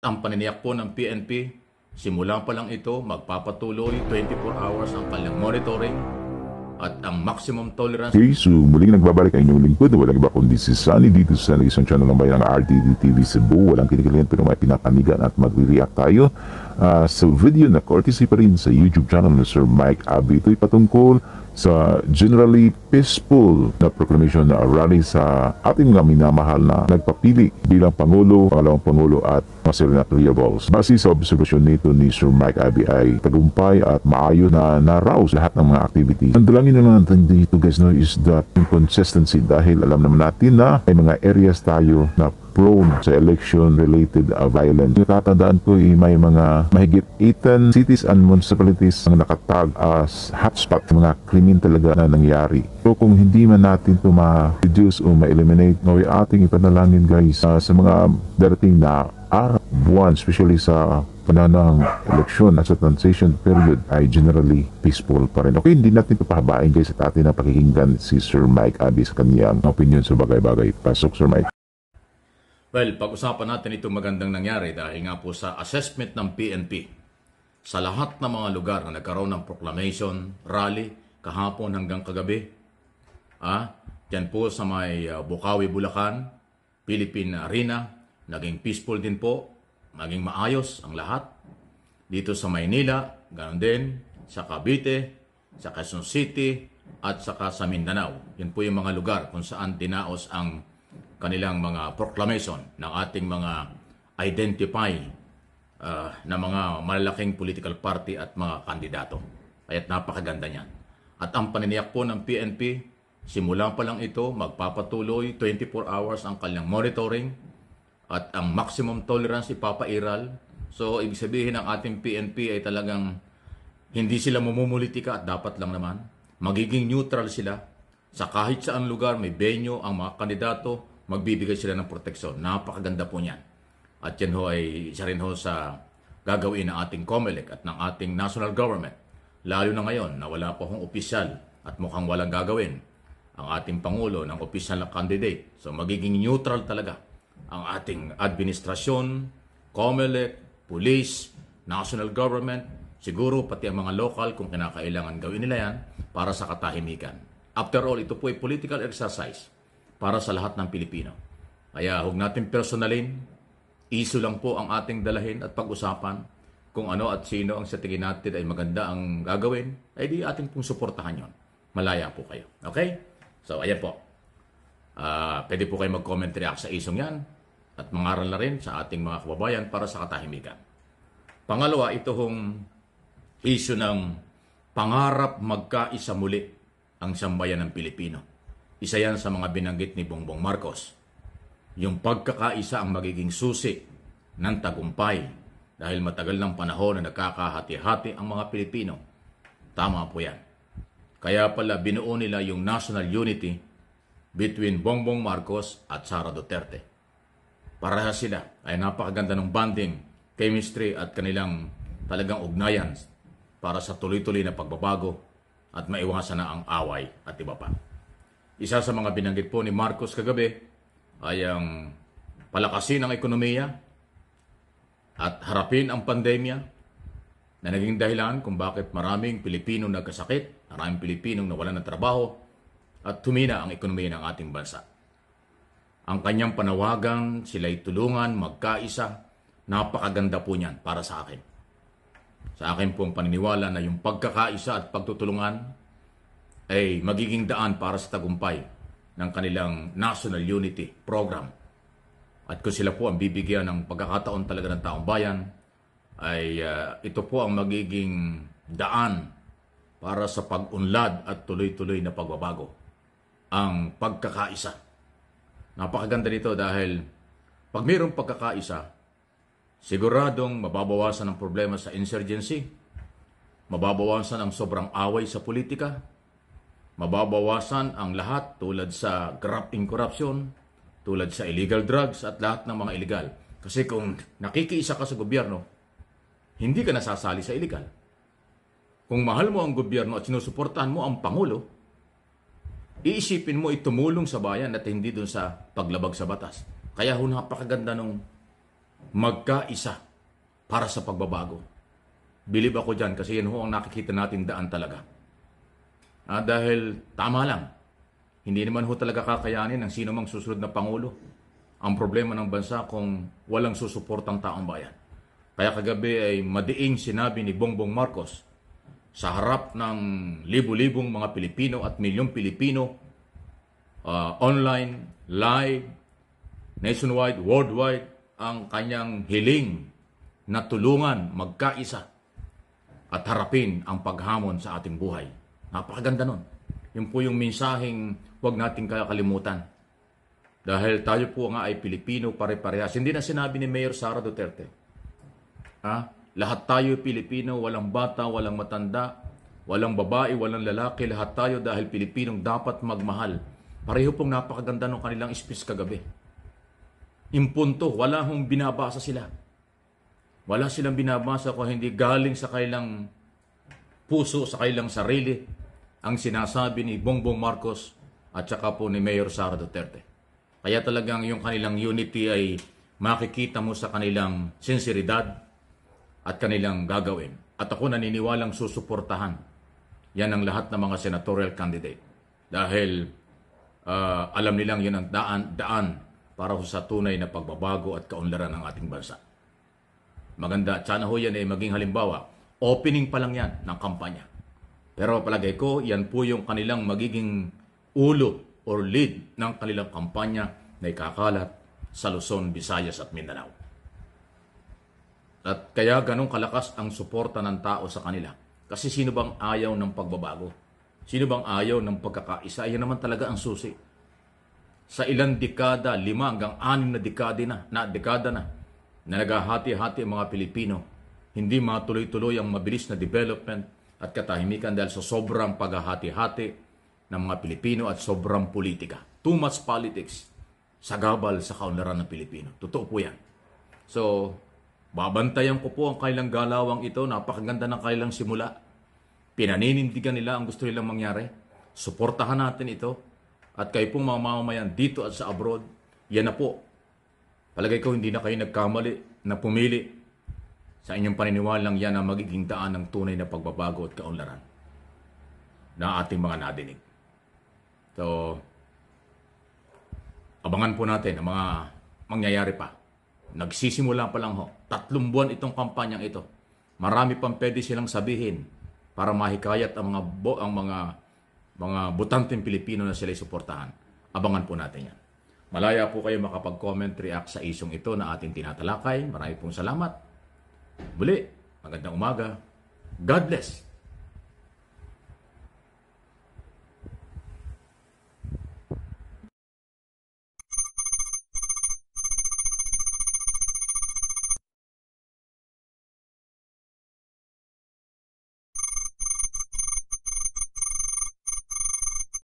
Ang paniniyak po ng PNP, simula pa lang ito magpapatuloy 24 hours ang kanilang monitoring at ang maximum tolerance. Okay, so muling nagbabalik ang inyong lingkod na walang iba kundi si Sunny dito sa isang channel ng bayan ng RTD TV Cebu. Walang kinikilingan pero may pinakamigan at magre-react tayo uh, sa video na courtesy pa rin sa YouTube channel ni Sir Mike Abitoy patungkol sa generally peaceful na proclamation na rally sa ating mga minamahal na nagpapili bilang Pangulo, Pangalawang Pangulo at Marcelina Pliables. Base sa obserbasyon nito ni Sir Mike Abbey ay tagumpay at maayo na naraos lahat ng mga activity. Ang dalangin na natin dito guys no, is that consistency dahil alam naman natin na ay mga areas tayo na prone sa election-related uh, violence. Natatandaan ko eh, may mga mahigit 8 cities and municipalities ang nakatag as hotspot mga krimen talaga na nangyari. So kung hindi man natin ito ma-reduce o ma-eliminate, ngayon ating ipanalangin guys uh, sa mga darating na araw, buwan, especially sa ng eleksyon at sa transition period ay generally peaceful pa rin. Okay, hindi natin ipahabain guys at atin ang pakikinggan si Sir Mike Abis sa kanyang opinion sa bagay-bagay. Pasok Sir Mike. Well, pag-usapan natin itong magandang nangyari dahil nga po sa assessment ng PNP. Sa lahat ng mga lugar na nagkaroon ng proclamation, rally, kahapon hanggang kagabi, ah, yan po sa may ah, Bukawi, Bulacan, Philippine Arena, naging peaceful din po, naging maayos ang lahat. Dito sa Maynila, ganoon din, sa Cavite, sa Quezon City, at saka sa Mindanao. Yan po yung mga lugar kung saan dinaos ang kanilang mga proclamation ng ating mga identify uh, na mga malalaking political party at mga kandidato. Kaya't napakaganda niyan. At ang paniniyak po ng PNP, simula pa lang ito, magpapatuloy 24 hours ang kanilang monitoring at ang maximum tolerance ipapairal. So, ibig sabihin ng ating PNP ay talagang hindi sila mumumulitika at dapat lang naman. Magiging neutral sila sa kahit saang lugar may venue ang mga kandidato magbibigay sila ng proteksyon. Napakaganda po niyan. At yan ho ay isa rin ho sa gagawin ng ating COMELEC at ng ating national government. Lalo na ngayon na wala pa hong opisyal at mukhang walang gagawin ang ating Pangulo ng opisyal na candidate. So magiging neutral talaga ang ating administrasyon, COMELEC, police, national government, siguro pati ang mga local kung kinakailangan gawin nila yan para sa katahimikan. After all, ito po ay political exercise para sa lahat ng Pilipino. Kaya huwag natin personalin, iso lang po ang ating dalahin at pag-usapan kung ano at sino ang sa tingin natin ay maganda ang gagawin, ay di ating pong suportahan yon. Malaya po kayo. Okay? So, ayan po. Uh, pwede po kayo mag-comment react sa isong yan at mangaral na rin sa ating mga kababayan para sa katahimikan. Pangalawa, ito hong issue ng pangarap magkaisa muli ang sambayan ng Pilipino. Isa yan sa mga binanggit ni Bongbong Marcos. Yung pagkakaisa ang magiging susi ng tagumpay dahil matagal ng panahon na nakakahati-hati ang mga Pilipino. Tama po yan. Kaya pala binuo nila yung national unity between Bongbong Marcos at Sara Duterte. Parehas sila ay napakaganda ng bonding, chemistry at kanilang talagang ugnayan para sa tuloy-tuloy na pagbabago at maiwasan na ang away at iba pa. Isa sa mga binanggit po ni Marcos kagabi ay ang palakasin ang ekonomiya at harapin ang pandemya na naging dahilan kung bakit maraming Pilipino nagkasakit, maraming Pilipinong nawalan ng trabaho at tumina ang ekonomiya ng ating bansa. Ang kanyang panawagan, sila'y tulungan, magkaisa, napakaganda po niyan para sa akin. Sa akin pong paniniwala na yung pagkakaisa at pagtutulungan ay magiging daan para sa tagumpay ng kanilang National Unity Program. At kung sila po ang bibigyan ng pagkakataon talaga ng taong bayan, ay uh, ito po ang magiging daan para sa pag-unlad at tuloy-tuloy na pagbabago. Ang pagkakaisa. Napakaganda nito dahil pag mayroong pagkakaisa, siguradong mababawasan ang problema sa insurgency, mababawasan ang sobrang away sa politika, mababawasan ang lahat tulad sa graft in corruption, tulad sa illegal drugs at lahat ng mga illegal. Kasi kung nakikiisa ka sa gobyerno, hindi ka nasasali sa illegal. Kung mahal mo ang gobyerno at sinusuportahan mo ang Pangulo, iisipin mo itumulong sa bayan at hindi doon sa paglabag sa batas. Kaya ho napakaganda nung magkaisa para sa pagbabago. Bilib ako dyan kasi yan ho ang nakikita natin daan talaga. Ah, dahil tama lang, hindi naman ho talaga kakayanin ng sino mang susunod na Pangulo ang problema ng bansa kung walang susuportang taong bayan. Kaya kagabi ay madiing sinabi ni Bongbong Marcos sa harap ng libu-libong mga Pilipino at milyong Pilipino uh, online, live, nationwide, worldwide ang kanyang hiling na tulungan magkaisa at harapin ang paghamon sa ating buhay. Napakaganda nun. Yun po yung mensaheng huwag nating kalimutan. Dahil tayo po nga ay Pilipino pare-parehas. Hindi na sinabi ni Mayor Sara Duterte. Ha? Lahat tayo Pilipino, walang bata, walang matanda, walang babae, walang lalaki. Lahat tayo dahil Pilipinong dapat magmahal. Pareho pong napakaganda ng kanilang speech kagabi. Impunto, wala hong binabasa sila. Wala silang binabasa kung hindi galing sa kailang puso sa kailang sarili ang sinasabi ni Bongbong Marcos at saka po ni Mayor Sara Duterte. Kaya talagang yung kanilang unity ay makikita mo sa kanilang sinseridad at kanilang gagawin. At ako naniniwalang susuportahan yan ang lahat ng mga senatorial candidate. Dahil uh, alam nilang yun ang daan, daan para sa tunay na pagbabago at kaunlaran ng ating bansa. Maganda, sana ho yan ay maging halimbawa Opening pa lang yan ng kampanya. Pero palagay ko, yan po yung kanilang magiging ulo or lead ng kanilang kampanya na ikakalat sa Luzon, Visayas at Mindanao. At kaya ganong kalakas ang suporta ng tao sa kanila. Kasi sino bang ayaw ng pagbabago? Sino bang ayaw ng pagkakaisa? Yan naman talaga ang susi. Sa ilang dekada, lima hanggang anim na dekada na, na dekada na, na naghahati-hati ang mga Pilipino hindi matuloy-tuloy ang mabilis na development at katahimikan dahil sa sobrang paghahati-hati ng mga Pilipino at sobrang politika. Too much politics sa gabal sa kaunlaran ng Pilipino. Totoo po yan. So, babantayan ko po ang kailang galawang ito. Napakaganda ng kailang simula. Pinaninindigan nila ang gusto nilang mangyari. Suportahan natin ito. At kayo pong mga mamamayan dito at sa abroad, yan na po. Palagay ko hindi na kayo nagkamali na pumili sa inyong paniniwalang yan ang magiging daan ng tunay na pagbabago at kaunlaran na ating mga nadinig. So, abangan po natin ang mga mangyayari pa. Nagsisimula pa lang ho. Tatlong buwan itong kampanyang ito. Marami pang pwede silang sabihin para mahikayat ang mga bo, ang mga mga butanteng Pilipino na sila suportahan. Abangan po natin yan. Malaya po kayo makapag-comment, react sa isong ito na ating tinatalakay. Marami pong salamat. Boleh? Magandang umaga. God bless.